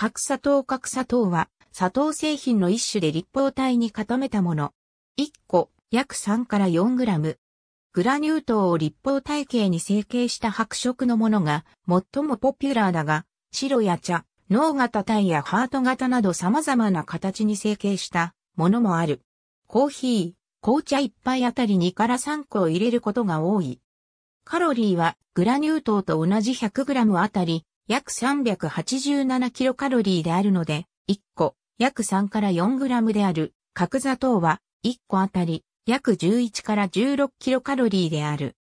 角砂糖角砂糖は、砂糖製品の一種で立方体に固めたもの。1個、約3から4グラム。グラニュー糖を立方体系に成形した白色のものが最もポピュラーだが、白や茶、脳型タイやハート型など様々な形に成形したものもある。コーヒー、紅茶1杯あたり2から3個を入れることが多い。カロリーはグラニュー糖と同じ 100g あたり約387キロカロリーであるので、1個約3から4グラムである角砂糖は1個あたり約11から16キロカロリーである。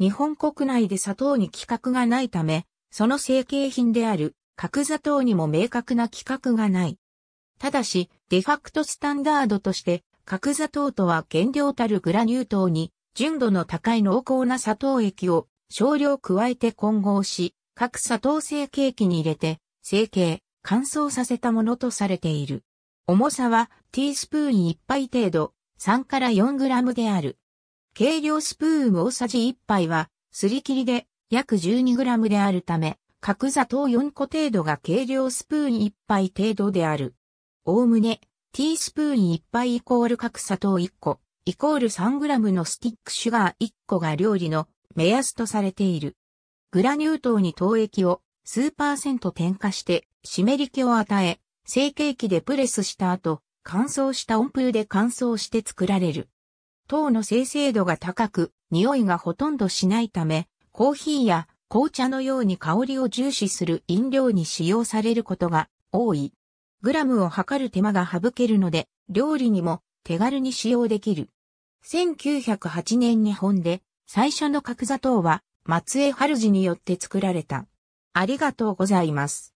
日本国内で砂糖に規格がないため、その成形品である角砂糖にも明確な規格がない。ただし、デファクトスタンダードとして、角砂糖とは原料たるグラニュー糖に、純度の高い濃厚な砂糖液を少量加えて混合し、各砂糖成形機に入れて、成形、乾燥させたものとされている。重さはティースプーン1杯程度、3から4グラムである。計量スプーン大さじ1杯は、すり切りで約12グラムであるため、角砂糖4個程度が計量スプーン1杯程度である。おおむね、ティースプーン1杯イコール角砂糖1個、イコール3グラムのスティックシュガー1個が料理の目安とされている。グラニュー糖に糖液を数パーセント添加して湿り気を与え、成形機でプレスした後、乾燥した温風で乾燥して作られる。糖の生成度が高く、匂いがほとんどしないため、コーヒーや紅茶のように香りを重視する飲料に使用されることが多い。グラムを測る手間が省けるので、料理にも手軽に使用できる。1908年日本で最初の角砂糖は松江春次によって作られた。ありがとうございます。